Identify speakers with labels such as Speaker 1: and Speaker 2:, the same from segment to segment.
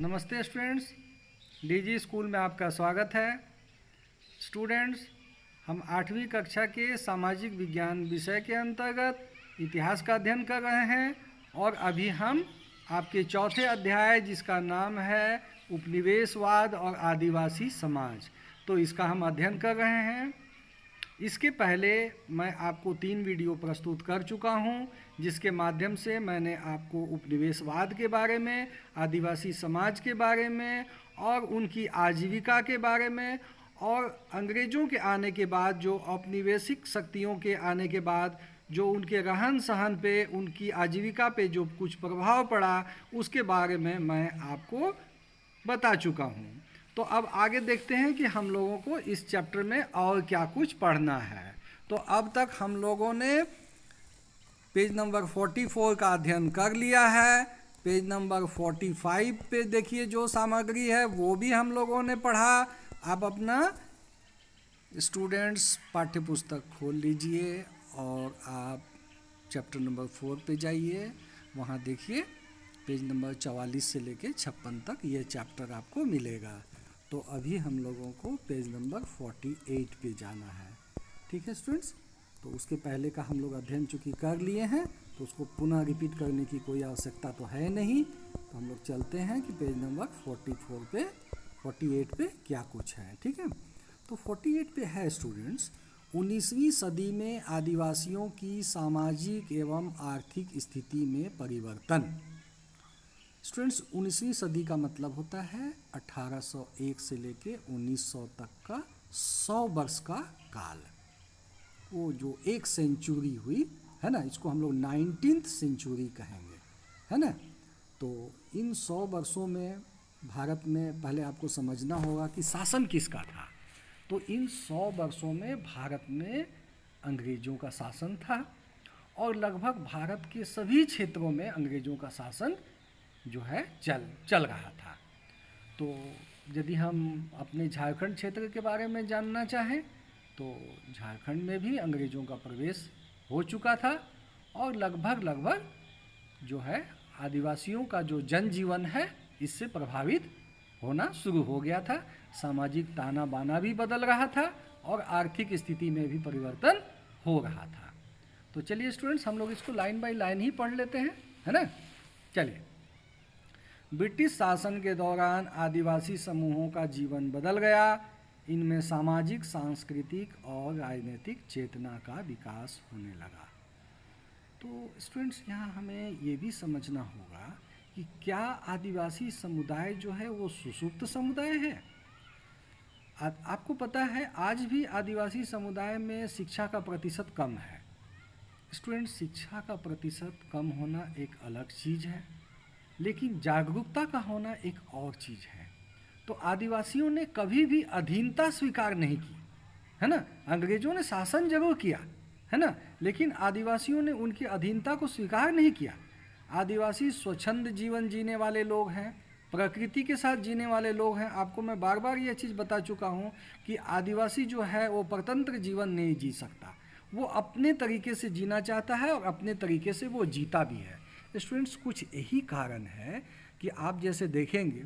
Speaker 1: नमस्ते students DG school में आपका स्वागत है स्टूडेंट्स हम आठवीं कक्षा के सामाजिक विज्ञान विषय के अंतर्गत इतिहास का अध्ययन कर रहे हैं और अभी हम आपके चौथे अध्याय जिसका नाम है उपनिवेशवाद और आदिवासी समाज तो इसका हम अध्ययन कर रहे हैं इसके पहले मैं आपको तीन वीडियो प्रस्तुत कर चुका हूं, जिसके माध्यम से मैंने आपको उपनिवेशवाद के बारे में आदिवासी समाज के बारे में और उनकी आजीविका के बारे में और अंग्रेज़ों के आने के बाद जो औपनिवेशिक शक्तियों के आने के बाद जो उनके रहन सहन पे उनकी आजीविका पे जो कुछ प्रभाव पड़ा उसके बारे में मैं आपको बता चुका हूँ तो अब आगे देखते हैं कि हम लोगों को इस चैप्टर में और क्या कुछ पढ़ना है तो अब तक हम लोगों ने पेज नंबर 44 का अध्ययन कर लिया है पेज नंबर 45 पे देखिए जो सामग्री है वो भी हम लोगों ने पढ़ा आप अपना स्टूडेंट्स पाठ्यपुस्तक खोल लीजिए और आप चैप्टर नंबर फोर पे जाइए वहाँ देखिए पेज नंबर चवालीस से लेके छप्पन तक ये चैप्टर आपको मिलेगा तो अभी हम लोगों को पेज नंबर 48 पे जाना है ठीक है स्टूडेंट्स तो उसके पहले का हम लोग अध्ययन चूँकि कर लिए हैं तो उसको पुनः रिपीट करने की कोई आवश्यकता तो है नहीं तो हम लोग चलते हैं कि पेज नंबर 44 पे एट पे क्या कुछ है ठीक है तो 48 पे है स्टूडेंट्स 19वीं सदी में आदिवासियों की सामाजिक एवं आर्थिक स्थिति में परिवर्तन स्टूडेंट्स उन्नीसवीं सदी का मतलब होता है 1801 से लेके 1900 तक का 100 वर्ष का काल वो जो एक सेंचुरी हुई है ना इसको हम लोग नाइनटीन सेंचुरी कहेंगे है ना तो इन सौ वर्षों में भारत में पहले आपको समझना होगा कि शासन किसका था तो इन सौ वर्षों में भारत में अंग्रेज़ों का शासन था और लगभग भारत के सभी क्षेत्रों में अंग्रेज़ों का शासन जो है चल चल रहा था तो यदि हम अपने झारखंड क्षेत्र के बारे में जानना चाहें तो झारखंड में भी अंग्रेज़ों का प्रवेश हो चुका था और लगभग लगभग जो है आदिवासियों का जो जनजीवन है इससे प्रभावित होना शुरू हो गया था सामाजिक ताना बाना भी बदल रहा था और आर्थिक स्थिति में भी परिवर्तन हो रहा था तो चलिए स्टूडेंट्स हम लोग इसको लाइन बाय लाइन ही पढ़ लेते हैं है ना चलिए ब्रिटिश शासन के दौरान आदिवासी समूहों का जीवन बदल गया इनमें सामाजिक सांस्कृतिक और राजनीतिक चेतना का विकास होने लगा तो स्टूडेंट्स यहाँ हमें ये भी समझना होगा कि क्या आदिवासी समुदाय जो है वो सुसुप्त समुदाय है आ, आपको पता है आज भी आदिवासी समुदाय में शिक्षा का प्रतिशत कम है स्टूडेंट शिक्षा का प्रतिशत कम होना एक अलग चीज़ है लेकिन जागरूकता का होना एक और चीज़ है तो आदिवासियों ने कभी भी अधीनता स्वीकार नहीं की है ना अंग्रेजों ने शासन जरूर किया है ना लेकिन आदिवासियों ने उनकी अधीनता को स्वीकार नहीं किया आदिवासी स्वच्छंद जीवन जीने वाले लोग हैं प्रकृति के साथ जीने वाले लोग हैं आपको मैं बार बार ये चीज़ बता चुका हूँ कि आदिवासी जो है वो परतंत्र जीवन नहीं जी सकता वो अपने तरीके से जीना चाहता है और अपने तरीके से वो जीता भी है स्टूडेंट्स तो कुछ यही कारण है कि आप जैसे देखेंगे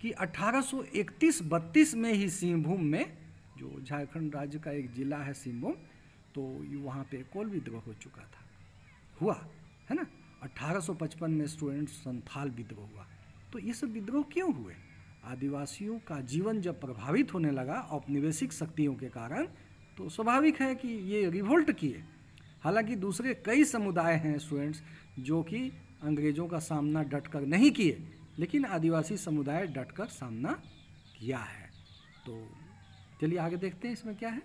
Speaker 1: कि 1831-32 में ही सिंहभूम में जो झारखंड राज्य का एक जिला है सिंहभूम तो वहाँ पे कोल विद्रोह हो चुका था हुआ है ना 1855 में स्टूडेंट्स संथाल विद्रोह हुआ तो ये सब विद्रोह क्यों हुए आदिवासियों का जीवन जब प्रभावित होने लगा औपनिवेशिक शक्तियों के कारण तो स्वाभाविक है कि ये रिवोल्ट किए हालांकि दूसरे कई समुदाय हैं स्टूडेंट्स जो कि अंग्रेज़ों का सामना डटकर नहीं किए लेकिन आदिवासी समुदाय डटकर सामना किया है तो चलिए आगे देखते हैं इसमें क्या है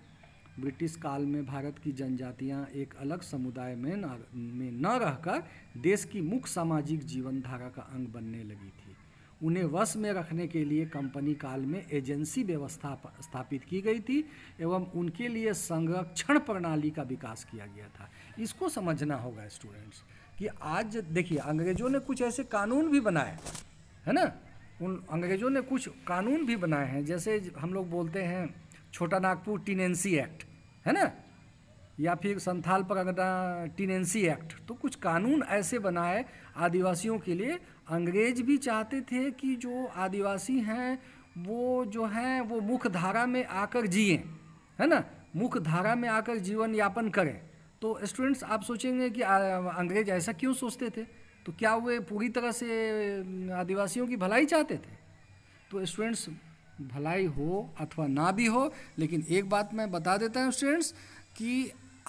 Speaker 1: ब्रिटिश काल में भारत की जनजातियां एक अलग समुदाय में न में न रहकर देश की मुख्य सामाजिक जीवन धारा का अंग बनने लगी थी उन्हें वश में रखने के लिए कंपनी काल में एजेंसी व्यवस्था स्थापित की गई थी एवं उनके लिए संरक्षण प्रणाली का विकास किया गया था इसको समझना होगा स्टूडेंट्स कि आज देखिए अंग्रेजों ने कुछ ऐसे कानून भी बनाए है ना उन अंग्रेजों ने कुछ कानून भी बनाए हैं जैसे हम लोग बोलते हैं छोटा नागपुर टीनेंसी एक्ट है ना या फिर संथाल परगना टीनेंसी एक्ट तो कुछ कानून ऐसे बनाए आदिवासियों के लिए अंग्रेज भी चाहते थे कि जो आदिवासी हैं वो जो हैं वो मुख्य धारा में आकर जिए है ना मुख्य धारा में आकर जीवन यापन करें तो स्टूडेंट्स आप सोचेंगे कि अंग्रेज ऐसा क्यों सोचते थे तो क्या वे पूरी तरह से आदिवासियों की भलाई चाहते थे तो स्टूडेंट्स भलाई हो अथवा ना भी हो लेकिन एक बात मैं बता देता हूँ स्टूडेंट्स कि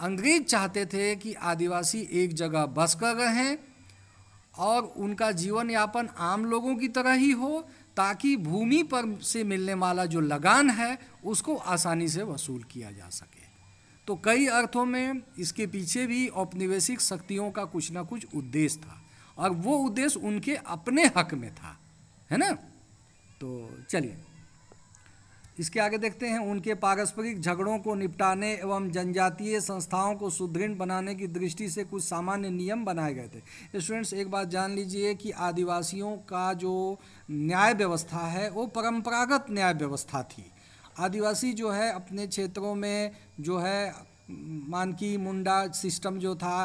Speaker 1: अंग्रेज चाहते थे कि आदिवासी एक जगह बस कर रहें और उनका जीवन यापन आम लोगों की तरह ही हो ताकि भूमि पर से मिलने वाला जो लगान है उसको आसानी से वसूल किया जा सके तो कई अर्थों में इसके पीछे भी औपनिवेशिक शक्तियों का कुछ ना कुछ उद्देश्य था और वो उद्देश्य उनके अपने हक में था है ना तो चलिए इसके आगे देखते हैं उनके पारस्परिक झगड़ों को निपटाने एवं जनजातीय संस्थाओं को सुदृढ़ बनाने की दृष्टि से कुछ सामान्य नियम बनाए गए थे स्टूडेंट्स एक बात जान लीजिए कि आदिवासियों का जो न्याय व्यवस्था है वो परंपरागत न्याय व्यवस्था थी आदिवासी जो है अपने क्षेत्रों में जो है मानकी मुंडा सिस्टम जो था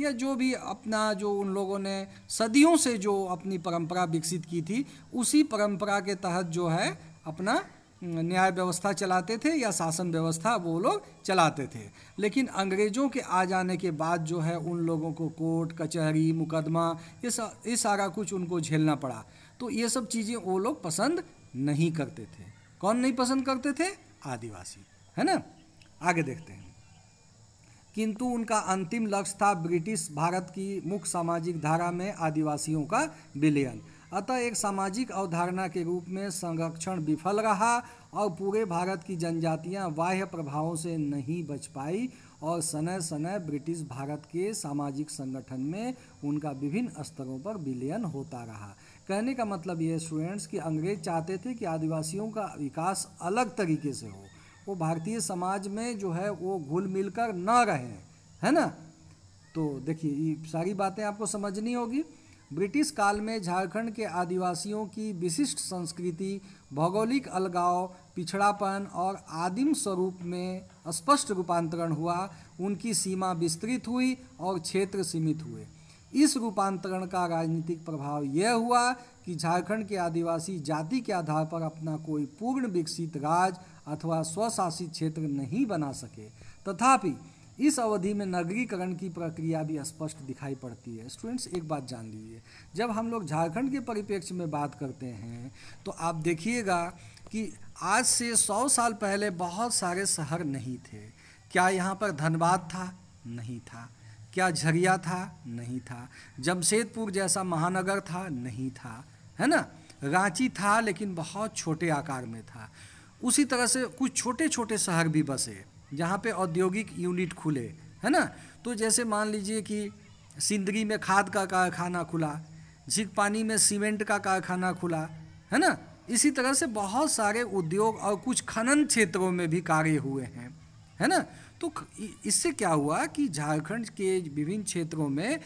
Speaker 1: या जो भी अपना जो उन लोगों ने सदियों से जो अपनी परंपरा विकसित की थी उसी परंपरा के तहत जो है अपना न्याय व्यवस्था चलाते थे या शासन व्यवस्था वो लोग चलाते थे लेकिन अंग्रेज़ों के आ जाने के बाद जो है उन लोगों को कोर्ट कचहरी मुकदमा ये सा, ये सारा कुछ उनको झेलना पड़ा तो ये सब चीज़ें वो लोग पसंद नहीं करते थे कौन नहीं पसंद करते थे आदिवासी है ना आगे देखते हैं किंतु उनका अंतिम लक्ष्य था ब्रिटिश भारत की मुख्य सामाजिक धारा में आदिवासियों का विलयन अतः एक सामाजिक अवधारणा के रूप में संरक्षण विफल रहा और पूरे भारत की जनजातियां बाह्य प्रभावों से नहीं बच पाई और समय सनय ब्रिटिश भारत के सामाजिक संगठन में उनका विभिन्न स्तरों पर विलयन होता रहा कहने का मतलब ये स्टूडेंट्स कि अंग्रेज चाहते थे कि आदिवासियों का विकास अलग तरीके से हो वो भारतीय समाज में जो है वो घुल मिल कर ना रहें है ना तो देखिए ये सारी बातें आपको समझनी होगी ब्रिटिश काल में झारखंड के आदिवासियों की विशिष्ट संस्कृति भौगोलिक अलगाव पिछड़ापन और आदिम स्वरूप में स्पष्ट रूपांतरण हुआ उनकी सीमा विस्तृत हुई और क्षेत्र सीमित हुए इस रूपांतरण का राजनीतिक प्रभाव यह हुआ कि झारखंड के आदिवासी जाति के आधार पर अपना कोई पूर्ण विकसित राज्य अथवा स्वशासित क्षेत्र नहीं बना सके तथापि इस अवधि में नगरीकरण की प्रक्रिया भी स्पष्ट दिखाई पड़ती है स्टूडेंट्स एक बात जान लीजिए जब हम लोग झारखंड के परिप्रेक्ष्य में बात करते हैं तो आप देखिएगा कि आज से सौ साल पहले बहुत सारे शहर नहीं थे क्या यहाँ पर धनबाद था नहीं था क्या झरिया था नहीं था जमशेदपुर जैसा महानगर था नहीं था है ना रांची था लेकिन बहुत छोटे आकार में था उसी तरह से कुछ छोटे छोटे शहर भी बसे जहाँ पे औद्योगिक यूनिट खुले है ना तो जैसे मान लीजिए कि सिंदगी में खाद का कारखाना खुला पानी में सीमेंट का कारखाना खुला है ना इसी तरह से बहुत सारे उद्योग और कुछ खनन क्षेत्रों में भी कार्य हुए हैं है ना तो इससे क्या हुआ कि झारखंड के विभिन्न क्षेत्रों में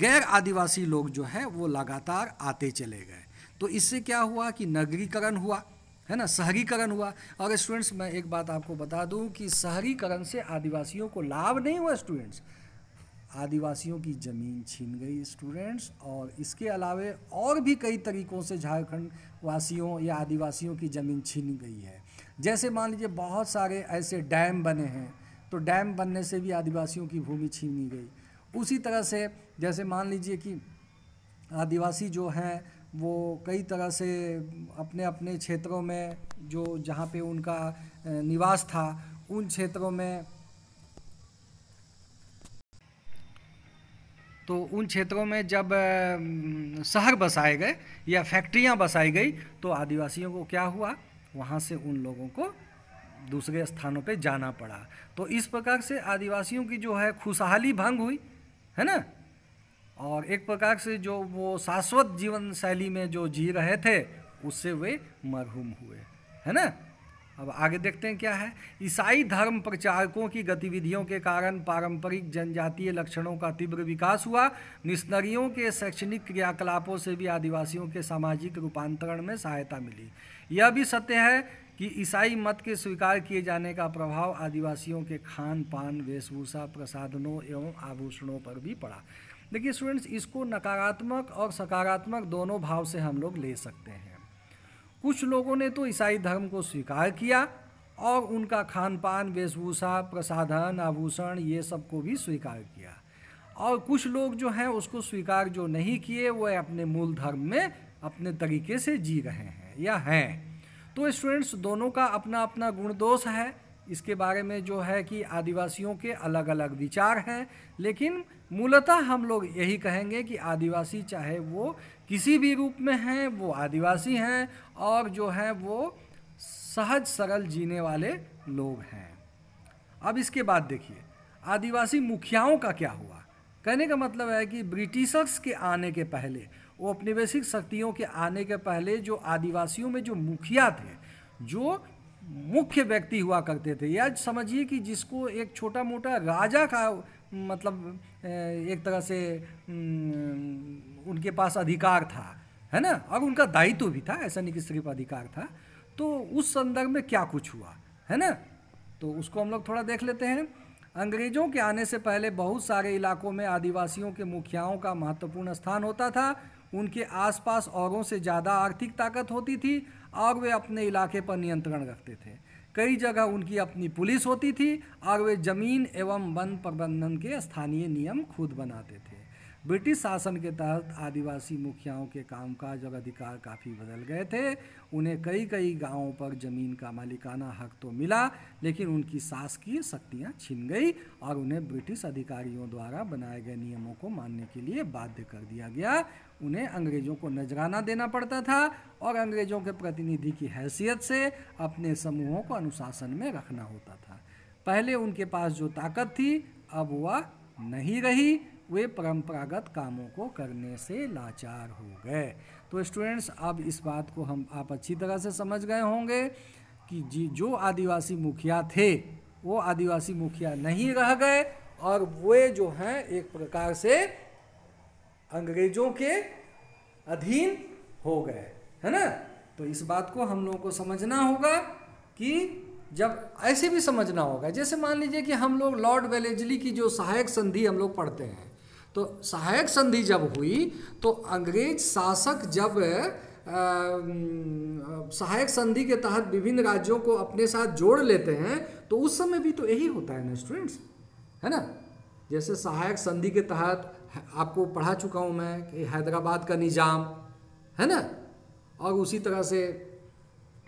Speaker 1: गैर आदिवासी लोग जो है वो लगातार आते चले गए तो इससे क्या हुआ कि नगरीकरण हुआ है ना शहरीकरण हुआ और स्टूडेंट्स मैं एक बात आपको बता दूं कि शहरीकरण से आदिवासियों को लाभ नहीं हुआ स्टूडेंट्स आदिवासियों की ज़मीन छीन गई स्टूडेंट्स और इसके अलावे और भी कई तरीक़ों से झारखंड वासियों या आदिवासियों की ज़मीन छीन गई है जैसे मान लीजिए बहुत सारे ऐसे डैम बने हैं तो डैम बनने से भी आदिवासियों की भूमि छीनी गई उसी तरह से जैसे मान लीजिए कि आदिवासी जो हैं वो कई तरह से अपने अपने क्षेत्रों में जो जहाँ पे उनका निवास था उन क्षेत्रों में तो उन क्षेत्रों में जब शहर बसाए गए या फैक्ट्रियाँ बसाई गई तो आदिवासियों को क्या हुआ वहाँ से उन लोगों को दूसरे स्थानों पे जाना पड़ा तो इस प्रकार से आदिवासियों की जो है खुशहाली भंग हुई है ना और एक प्रकार से जो वो शाश्वत जीवन शैली में जो जी रहे थे उससे वे मरहूम हुए है ना अब आगे देखते हैं क्या है ईसाई धर्म प्रचारकों की गतिविधियों के कारण पारंपरिक जनजातीय लक्षणों का तीव्र विकास हुआ मिशनरियों के शैक्षणिक क्रियाकलापों से भी आदिवासियों के सामाजिक रूपांतरण में सहायता मिली यह भी सत्य है कि ईसाई मत के स्वीकार किए जाने का प्रभाव आदिवासियों के खान पान वेशभूषा प्रसाधनों एवं आभूषणों पर भी पड़ा देखिए स्टूडेंट्स इसको नकारात्मक और सकारात्मक दोनों भाव से हम लोग ले सकते हैं कुछ लोगों ने तो ईसाई धर्म को स्वीकार किया और उनका खान पान वेशभूषा प्रसाधन आभूषण ये सब को भी स्वीकार किया और कुछ लोग जो हैं उसको स्वीकार जो नहीं किए वह अपने मूल धर्म में अपने तरीके से जी रहे हैं या हैं तो स्टूडेंट्स दोनों का अपना अपना गुण दोष है इसके बारे में जो है कि आदिवासियों के अलग अलग विचार हैं लेकिन मूलतः हम लोग यही कहेंगे कि आदिवासी चाहे वो किसी भी रूप में हैं वो आदिवासी हैं और जो है वो सहज सरल जीने वाले लोग हैं अब इसके बाद देखिए आदिवासी मुखियाओं का क्या हुआ कहने का मतलब है कि ब्रिटिशर्स के आने के पहले औपनिवेशिक शक्तियों के आने के पहले जो आदिवासियों में जो मुखिया थे जो मुख्य व्यक्ति हुआ करते थे या समझिए कि जिसको एक छोटा मोटा राजा का मतलब एक तरह से उनके पास अधिकार था है ना और उनका दायित्व भी था ऐसा नहीं कि सिर्फ अधिकार था तो उस संदर्भ में क्या कुछ हुआ है ना तो उसको हम लोग थोड़ा देख लेते हैं अंग्रेजों के आने से पहले बहुत सारे इलाकों में आदिवासियों के मुखियाओं का महत्वपूर्ण स्थान होता था उनके आसपास औरों से ज़्यादा आर्थिक ताकत होती थी और वे अपने इलाके पर नियंत्रण रखते थे कई जगह उनकी अपनी पुलिस होती थी और वे ज़मीन एवं वन प्रबंधन के स्थानीय नियम खुद बनाते थे ब्रिटिश शासन के तहत आदिवासी मुखियाओं के कामकाज और अधिकार काफ़ी बदल गए थे उन्हें कई कई गांवों पर ज़मीन का मालिकाना हक तो मिला लेकिन उनकी शासकीय शक्तियां छिन गई और उन्हें ब्रिटिश अधिकारियों द्वारा बनाए गए नियमों को मानने के लिए बाध्य कर दिया गया उन्हें अंग्रेज़ों को नजराना देना पड़ता था और अंग्रेज़ों के प्रतिनिधि की हैसियत से अपने समूहों को अनुशासन में रखना होता था पहले उनके पास जो ताकत थी अब वह नहीं रही वे परंपरागत कामों को करने से लाचार हो गए तो स्टूडेंट्स अब इस बात को हम आप अच्छी तरह से समझ गए होंगे कि जी जो आदिवासी मुखिया थे वो आदिवासी मुखिया नहीं रह गए और वे जो हैं एक प्रकार से अंग्रेजों के अधीन हो गए है ना तो इस बात को हम लोगों को समझना होगा कि जब ऐसे भी समझना होगा जैसे मान लीजिए कि हम लोग लॉर्ड वेलेजली की जो सहायक संधि हम लोग पढ़ते हैं तो सहायक संधि जब हुई तो अंग्रेज शासक जब सहायक संधि के तहत विभिन्न राज्यों को अपने साथ जोड़ लेते हैं तो उस समय भी तो यही होता है ना स्टूडेंट्स है ना जैसे सहायक संधि के तहत आपको पढ़ा चुका हूँ मैं कि हैदराबाद का निज़ाम है ना और उसी तरह से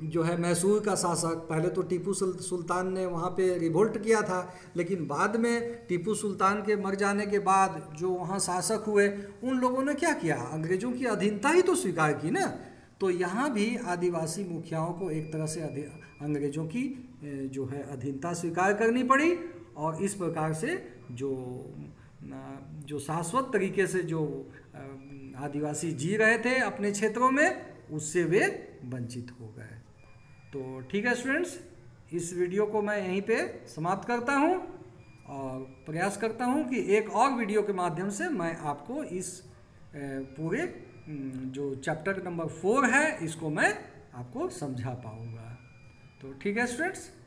Speaker 1: जो है मैसूर का शासक पहले तो टीपू सुल्तान ने वहाँ पे रिवोल्ट किया था लेकिन बाद में टीपू सुल्तान के मर जाने के बाद जो वहाँ शासक हुए उन लोगों ने क्या किया अंग्रेज़ों की अधीनता ही तो स्वीकार की ना तो यहाँ भी आदिवासी मुखियाओं को एक तरह से अंग्रेज़ों की जो है अधीनता स्वीकार करनी पड़ी और इस प्रकार से जो जो शाश्वत तरीके से जो आदिवासी जी रहे थे अपने क्षेत्रों में उससे वे वंचित हो गए तो ठीक है स्टूडेंट्स इस वीडियो को मैं यहीं पे समाप्त करता हूँ और प्रयास करता हूँ कि एक और वीडियो के माध्यम से मैं आपको इस पूरे जो चैप्टर नंबर फोर है इसको मैं आपको समझा पाऊँगा तो ठीक है स्टूडेंट्स